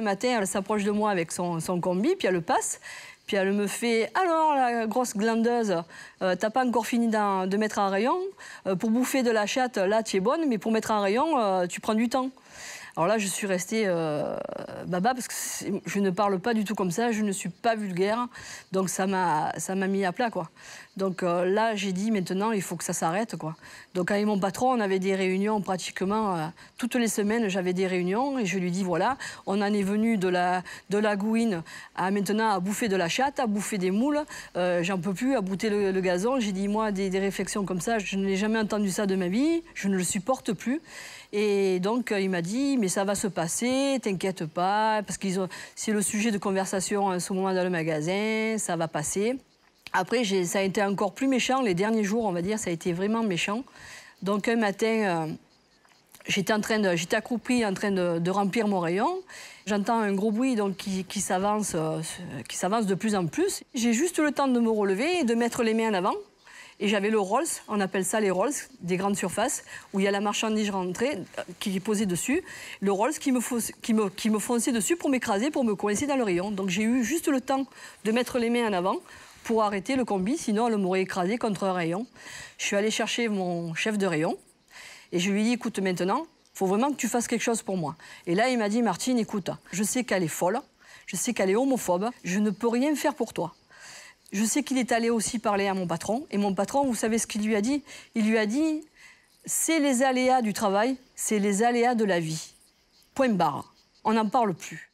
le matin, elle s'approche de moi avec son, combi, puis elle le passe. Puis elle me fait Alors, la grosse glandeuse, euh, t'as pas encore fini de mettre un rayon euh, Pour bouffer de la chatte, là, tu es bonne, mais pour mettre un rayon, euh, tu prends du temps. Alors là, je suis restée euh, baba parce que je ne parle pas du tout comme ça, je ne suis pas vulgaire, donc ça m'a ça m'a mis à plat quoi. Donc euh, là, j'ai dit maintenant, il faut que ça s'arrête quoi. Donc avec mon patron, on avait des réunions pratiquement euh, toutes les semaines, j'avais des réunions et je lui dis voilà, on en est venu de la de la gouine à maintenant à bouffer de la chatte, à bouffer des moules, euh, j'en peux plus, à bouter le, gazon. J'ai dit moi des, des réflexions comme ça, je n'ai jamais entendu ça de ma vie, je ne le supporte plus. Et donc il m'a dit mais ça va se passer, t'inquiète pas, parce que c'est le sujet de conversation en ce moment dans le magasin, ça va passer. Après, ça a été encore plus méchant, les derniers jours, on va dire, ça a été vraiment méchant. Donc un matin, euh, j'étais en train de, accroupie en train de, remplir mon rayon. J'entends un gros bruit donc qui, qui s'avance, euh, qui s'avance de plus en plus. J'ai juste le temps de me relever et de mettre les mains en avant et j'avais le Rolls, on appelle ça les Rolls, des grandes surfaces, où il y a la marchandise rentrée euh, qui est posée dessus, le Rolls qui me, fonçait dessus pour m'écraser, pour me coincer dans le rayon. Donc j'ai eu juste le temps de mettre les mains en avant pour arrêter le combi, sinon elle m'aurait écrasé contre un rayon. Je suis allée chercher mon chef de rayon et je lui ai dit, écoute, maintenant, faut vraiment que tu fasses quelque chose pour moi. Et là, il m'a dit, Martine, écoute, je sais qu'elle est folle, je sais qu'elle est homophobe, je ne peux rien faire pour toi. Je sais qu'il est allé aussi parler à mon patron. Et mon patron, vous savez ce qu'il lui a dit Il lui a dit c'est les aléas du travail, c'est les aléas de la vie. Point barre. On n'en parle plus.